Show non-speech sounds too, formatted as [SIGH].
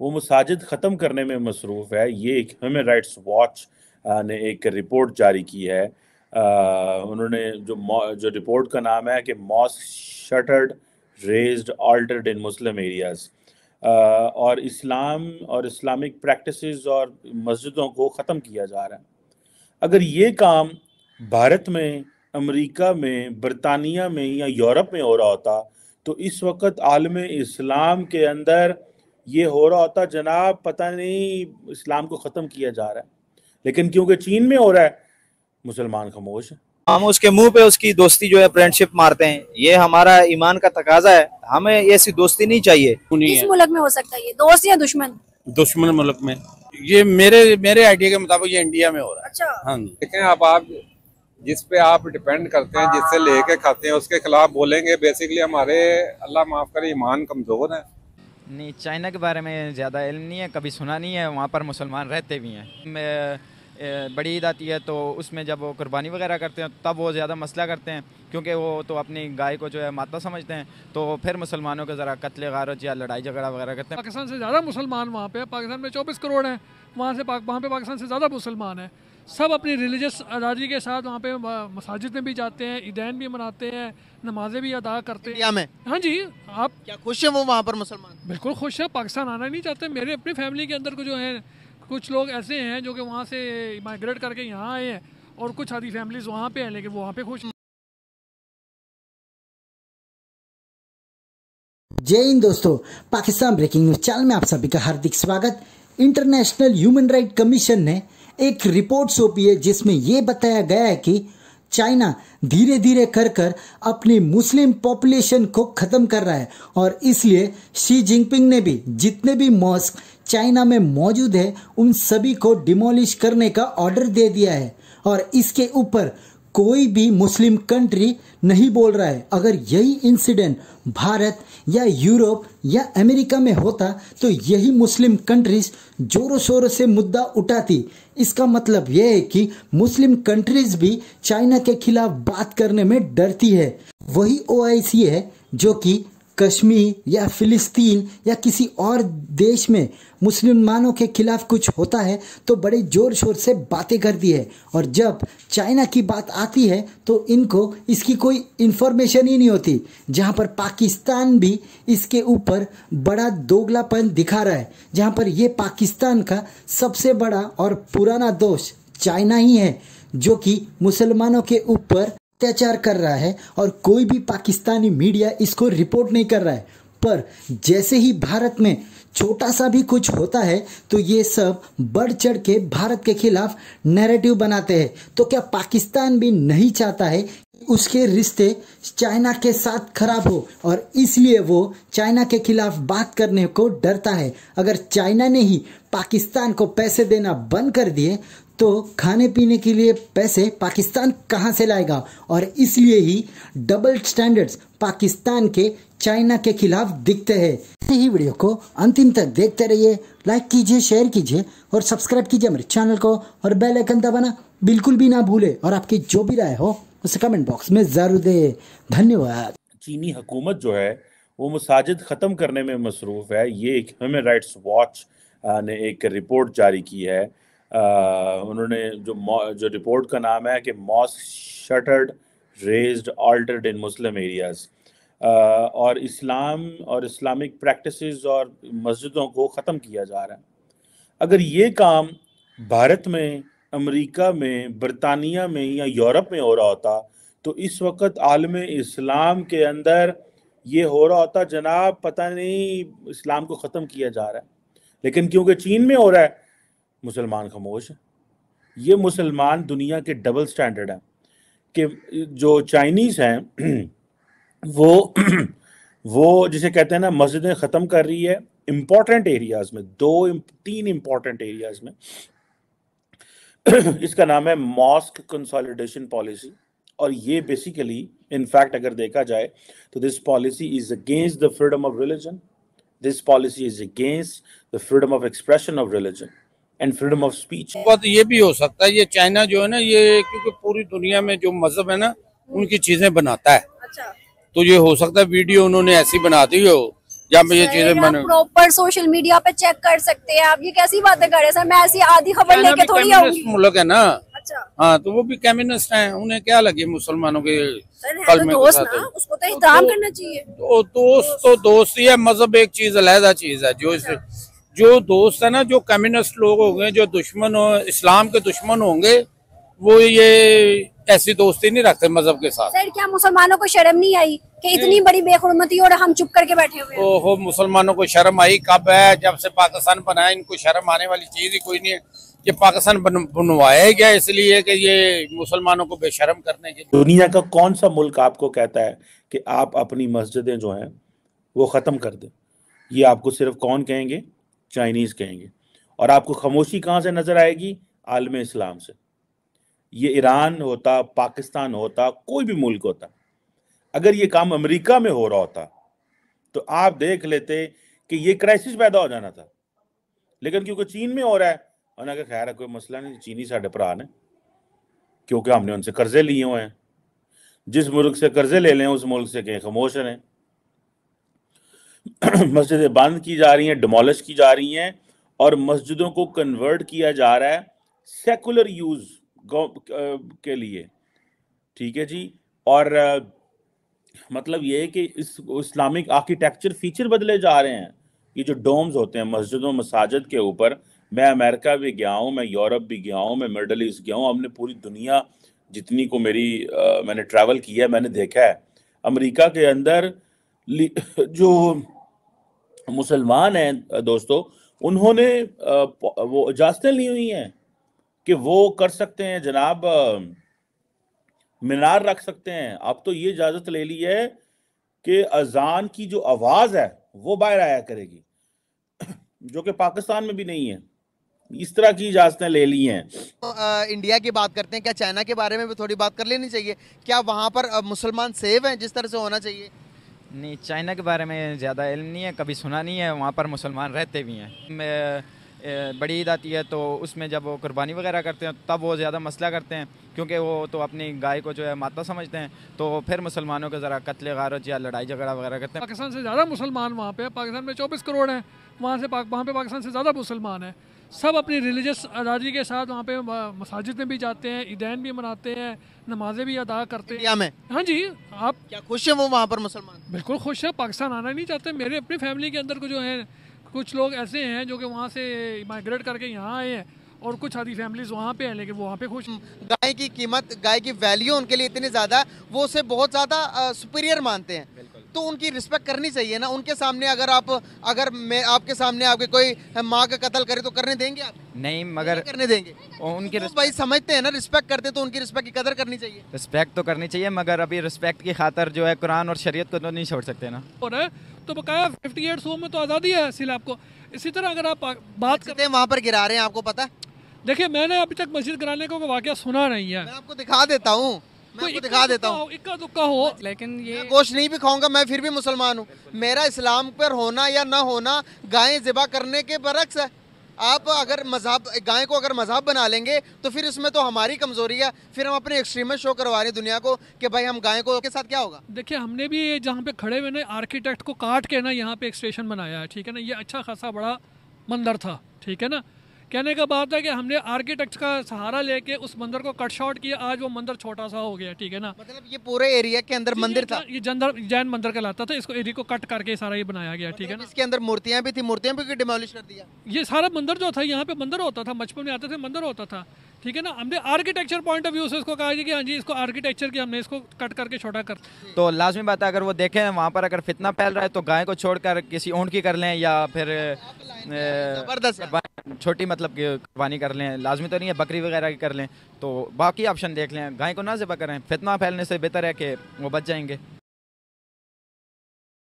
वो मसाजिद ख़त्म करने में मसरूफ़ है ये एक ह्यूमन राइट्स वॉच ने एक रिपोर्ट जारी की है आ, उन्होंने जो जो रिपोर्ट का नाम है कि mosque shuttered raze altered in Muslim areas और इस्लाम और इस्लामिक प्रैक्टिसेस और मस्जिदों को ख़त्म किया जा रहा है अगर ये काम भारत में अमेरिका में बरतानिया में या यूरोप में हो रहा होता तो इस वक्त आलम इस्लाम के अंदर ये हो रहा होता जनाब पता नहीं इस्लाम को ख़त्म किया जा रहा है लेकिन क्योंकि चीन में हो रहा है मुसलमान खामोश हम उसके मुंह पे उसकी दोस्ती जो है फ्रेंडशिप मारते हैं ये हमारा ईमान का तकाजा है हमें ऐसी दोस्ती नहीं चाहिए किस मुल्क में हो सकता है ये दोस्त या दुश्मन दुश्मन मुल्क में ये मेरे मेरे आइडिया के मुताबिक ये इंडिया में हो रहा है अच्छा हाँ जी देखें आप आप जिस पे आप डिपेंड करते हैं जिससे लेके खाते हैं उसके खिलाफ बोलेंगे बेसिकली हमारे अल्लाह माफ करे ईमान कमजोर है नहीं चाइना के बारे में ज़्यादा इल्म नहीं है कभी सुना नहीं है वहाँ पर मुसलमान रहते भी हैं बड़ी ईद आती है तो उसमें जब वो कुर्बानी वगैरह करते हैं तब वो ज़्यादा मसला करते हैं क्योंकि वो तो अपनी गाय को जो है माता समझते हैं तो फिर मुसलमानों के ज़रा कत्ल गारत या लड़ाई झगड़ा वगैरह करते हैं पाकिस्तान से ज़्यादा मुसलमान वहाँ पे पाकिस्तान में चौबीस करोड़ हैं वहाँ से वहाँ पे पाकिस्तान से ज़्यादा मुसलमान हैं सब अपनी रिलीजस आज़ादी के साथ वहाँ पे मसाजिद में भी जाते हैं ईदैन भी मनाते हैं नमाजें भी अदा करते हैं में हाँ जी आप क्या खुश हैं वो वहाँ पर मुसलमान बिल्कुल खुश है पाकिस्तान आना नहीं चाहते मेरे अपनी फैमिली के अंदर को जो है कुछ लोग ऐसे हैं जो कि वहाँ से माइग्रेट करके यहाँ आए हैं और कुछ आधी फैमिलीज वहाँ पे हैं लेकिन वो वहाँ पे खुश जय हिंद दोस्तों पाकिस्तान ब्रेकिंग न्यूज चैनल में आप सभी का हार्दिक स्वागत इंटरनेशनल ह्यूमन राइट कमीशन ने एक रिपोर्ट सौंपी है जिसमें यह बताया गया है कि चाइना धीरे धीरे कर कर अपनी मुस्लिम पॉपुलेशन को ख़त्म कर रहा है और इसलिए शी जिनपिंग ने भी जितने भी मॉस्क चाइना में मौजूद है उन सभी को डिमोलिश करने का ऑर्डर दे दिया है और इसके ऊपर कोई भी मुस्लिम कंट्री नहीं बोल रहा है अगर यही इंसिडेंट भारत या यूरोप या अमेरिका में होता तो यही मुस्लिम कंट्रीज जोरों शोरों से मुद्दा उठाती इसका मतलब यह है कि मुस्लिम कंट्रीज भी चाइना के खिलाफ बात करने में डरती है वही ओ है जो कि कश्मीर या फिलिस्तीन या किसी और देश में मुसलमानों के खिलाफ कुछ होता है तो बड़े जोर शोर से बातें करती है और जब चाइना की बात आती है तो इनको इसकी कोई इन्फॉर्मेशन ही नहीं होती जहाँ पर पाकिस्तान भी इसके ऊपर बड़ा दोगलापन दिखा रहा है जहाँ पर यह पाकिस्तान का सबसे बड़ा और पुराना दोष चाइना ही है जो कि मुसलमानों के ऊपर अत्याचार कर रहा है और कोई भी पाकिस्तानी मीडिया इसको रिपोर्ट नहीं कर रहा है पर जैसे ही भारत में छोटा सा भी कुछ होता है तो ये सब बढ़ चढ़ के भारत के खिलाफ नैरेटिव बनाते हैं तो क्या पाकिस्तान भी नहीं चाहता है उसके रिश्ते चाइना के साथ खराब हो और इसलिए वो चाइना के खिलाफ बात करने को डरता है अगर चाइना ने ही पाकिस्तान को पैसे देना बंद कर दिए तो खाने पीने के लिए पैसे पाकिस्तान कहाँ से लाएगा और इसलिए ही डबल स्टैंडर्ड्स पाकिस्तान के चाइना के खिलाफ दिखते हैं ऐसे ही वीडियो को अंतिम तक देखते रहिए लाइक कीजिए शेयर कीजिए और सब्सक्राइब कीजिए मेरे चैनल को और बेल आइकन दबाना बिल्कुल भी ना भूले और आपकी जो भी राय हो उसे कमेंट बॉक्स में जरूर दे धन्यवाद चीनी हुकूमत जो है वो मसाजिद ख़त्म करने में मसरूफ़ है ये एक ह्यूमन राइट्स वॉच ने एक रिपोर्ट जारी की है उन्होंने जो जो रिपोर्ट का नाम है कि mosque shuttered razed altered in Muslim areas और इस्लाम और इस्लामिक प्रैक्टिसेस और मस्जिदों को ख़त्म किया जा रहा है अगर ये काम भारत में अमेरिका में बरतानिया में या यूरोप में हो रहा होता तो इस वक्त आलम इस्लाम के अंदर ये हो रहा होता जनाब पता नहीं इस्लाम को ख़त्म किया जा रहा है लेकिन क्योंकि चीन में हो रहा है मुसलमान खामोश हैं ये मुसलमान दुनिया के डबल स्टैंडर्ड हैं कि जो चाइनीज़ हैं [CLEARS THROAT] वो [CLEARS THROAT] वो जिसे कहते हैं ना मस्जिदें ख़त्म कर रही है इम्पॉर्टेंट एरियाज़ में दो तीन इम्पॉर्टेंट एरियाज़ में [CLEARS THROAT] इसका नाम है मॉस्क कंसोलिडेशन पॉलिसी और ये बेसिकली इनफैक्ट अगर देखा जाए तो this policy is against the freedom of religion this policy is against the freedom of expression of religion and freedom of speech बात ये भी हो सकता है ये चाइना जो है ना ये क्योंकि पूरी दुनिया में जो मजहब है ना उनकी चीजें बनाता है अच्छा। तो ये हो सकता है वीडियो उन्होंने ऐसी बना दी हो जहाँ पे ये चीजें बने प्रॉपर सोशल मीडिया पे चेक कर सकते हैं आप ये कैसी बातें कर रहे हैं सर मैं ऐसी आधी खबर लेके थोड़ी मुल्क है ना अच्छा। हाँ तो वो भी कम्युनिस्ट हैं उन्हें क्या लगे मुसलमानों के कल तो में दोस्त ना उसको तो तो करना चाहिए तो दोस्त तो दोस्त ही है मजहब एक चीज अलहदा चीज है जो इस अच्छा। जो दोस्त है ना जो कम्युनिस्ट लोग होंगे जो दुश्मन हो इस्लाम के दुश्मन होंगे वो ये ऐसी दोस्ती नहीं रखते मजहब के साथ सर क्या मुसलमानों को शर्म नहीं आई कि इतनी बड़ी बेहरमती और हम चुप करके बैठे हुए ओहो मुसलमानों को शर्म आई कब है जब से पाकिस्तान बनाया इनको शर्म आने वाली चीज ही कोई नहीं है ये पाकिस्तान बनवाया गया इसलिए कि ये मुसलमानों को बेशरम करने के दुनिया का कौन सा मुल्क आपको कहता है कि आप अपनी मस्जिदें जो हैं वो ख़त्म कर दें ये आपको सिर्फ कौन कहेंगे चाइनीज कहेंगे और आपको खामोशी कहाँ से नजर आएगी आलम इस्लाम से ये ईरान होता पाकिस्तान होता कोई भी मुल्क होता अगर ये काम अमेरिका में हो रहा होता तो आप देख लेते कि ये क्राइसिस पैदा हो जाना था लेकिन क्योंकि चीन में हो रहा है उन्होंने कहा खैर कोई मसला नहीं चीनी साढ़े भरा ने क्योंकि हमने उनसे कर्जे लिए हुए हैं जिस मुल्क से कर्जे ले लें उस मुल्क से कहीं खामोश रहें [CLEARS THROAT] मस्जिदें बंद की जा रही हैं डिमोलिश की जा रही हैं और मस्जिदों को कन्वर्ट किया जा रहा है सेकुलर यूज़ के लिए ठीक है जी और मतलब ये है कि इस इस्लामिक आर्किटेक्चर फीचर बदले जा रहे हैं ये जो डोम्स होते हैं मस्जिदों मसाजिद के ऊपर मैं अमेरिका भी गया हूँ मैं यूरोप भी गया हूँ मैं मिडल ईस्ट गया हूँ हमने पूरी दुनिया जितनी को मेरी आ, मैंने ट्रैवल किया है मैंने देखा है अमेरिका के अंदर जो मुसलमान हैं दोस्तों उन्होंने वो इजाजतें ली हुई हैं कि वो कर सकते हैं जनाब मीनार रख सकते हैं आप तो ये इजाज़त ले ली है कि अजान की जो आवाज़ है वो बाहर आया करेगी [CLEARS THROAT] जो कि पाकिस्तान में भी नहीं है इस तरह की इजाजतें ले ली हैं तो, इंडिया की बात करते हैं क्या चाइना के बारे में भी थोड़ी बात कर लेनी चाहिए क्या वहां पर मुसलमान सेव हैं जिस तरह से होना चाहिए नहीं चाइना के बारे में ज़्यादा इल्म नहीं है कभी सुना नहीं है वहाँ पर मुसलमान रहते भी हैं मैं बड़ी ईद आती है तो उसमें जब वो कुर्बानी वगैरह करते हैं तब वो ज़्यादा मसला करते हैं क्योंकि वो तो अपनी गाय को जो है माता समझते हैं तो फिर मुसलमानों के ज़रा कत्ले गारत या लड़ाई झगड़ा वगैरह करते हैं पाकिस्तान से ज़्यादा मुसलमान वहाँ पे पाकिस्तान में चौबीस करोड़ हैं वहाँ से वहाँ पे पाकिस्तान से ज़्यादा मुसलमान हैं सब अपनी रिलीजस आज़ादी के साथ वहाँ पे मसाजिद में भी जाते हैं ईदैन भी मनाते हैं नमाजें भी अदा करते हैं में हाँ जी आप क्या खुश हैं वो वहाँ पर मुसलमान बिल्कुल खुश हैं पाकिस्तान आना नहीं चाहते मेरे अपनी फैमिली के अंदर को जो है कुछ लोग ऐसे हैं जो कि वहाँ से माइग्रेट करके यहाँ आए हैं और कुछ आधी फैमिलीज वहाँ पे हैं लेकिन वहाँ पे खुश हम्म, गाय की कीमत गाय की वैल्यू उनके लिए इतनी ज़्यादा वो उसे बहुत ज़्यादा सुपीरियर मानते हैं तो उनकी रिस्पेक्ट करनी चाहिए ना उनके सामने अगर आप अगर मैं आपके सामने आपके कोई माँ का कत्ल करे तो करने देंगे आप नहीं मगर नहीं करने देंगे उनकी तो भाई समझते हैं ना रिस्पेक्ट करते तो उनकी रिस्पेक्ट की कदर करनी चाहिए रिस्पेक्ट तो करनी चाहिए मगर अभी रिस्पेक्ट की खातर जो है कुरान और शरीयत को तो नहीं छोड़ सकते ना और है तो बकाया फिफ्टी एट में तो आज़ादी है सिला आपको इसी तरह अगर आप बात करते हैं वहाँ पर गिरा रहे हैं आपको पता है देखिए मैंने अभी तक मस्जिद गिराने का वाक्य सुना नहीं है मैं आपको दिखा देता हूँ कोई दिखा देता हूँ इक्का दुक्का हो लेकिन ये गोश्त नहीं भी खाऊंगा मैं फिर भी मुसलमान हूँ मेरा इस्लाम पर होना या ना होना गायें ज़िबा करने के बरक्स है आप अगर मजहब गाय को अगर मजहब बना लेंगे तो फिर इसमें तो हमारी कमजोरी है फिर हम अपने एक्सट्रीमिस्ट शो करवा रहे हैं दुनिया को कि भाई हम गाय को के साथ क्या होगा देखिए हमने भी जहाँ पे खड़े हुए ना आर्किटेक्ट को काट के ना यहाँ पे एक स्टेशन बनाया है ठीक है ना ये अच्छा खासा बड़ा मंदिर था ठीक है ना कहने का बात है कि हमने आर्किटेक्ट का सहारा लेके उस मंदिर को कट शॉर्ट किया आज वो मंदिर छोटा सा हो गया ठीक है ना मतलब ये पूरे एरिया के अंदर मंदिर था ये जंदर जैन मंदिर कहलाता था इसको एरिया को कट करके सारा ये बनाया गया ठीक मतलब है ना मतलब इसके अंदर मूर्तियां भी थी मूर्तियां भी डिमोलिश कर दिया ये सारा मंदिर जो था यहाँ पे मंदिर होता था बचपन में आते थे मंदिर होता था ठीक है ना हमने आर्किटेक्चर पॉइंट ऑफ व्यू से इसको कहा कि हाँ जी इसको आर्किटेक्चर की हमने इसको कट करके छोटा कर तो लाजमी बात है अगर वो देखें वहाँ पर अगर फितना फैल रहा है तो गाय को छोड़कर किसी ऊँट की कर लें या फिर जबरदस्त छोटी मतलब कुर्बानी कर लें लाजमी तो नहीं है बकरी वगैरह की कर लें तो बाकी ऑप्शन देख लें गाय को ना ज़बा करें फितना फैलने से बेहतर है कि वो बच जाएंगे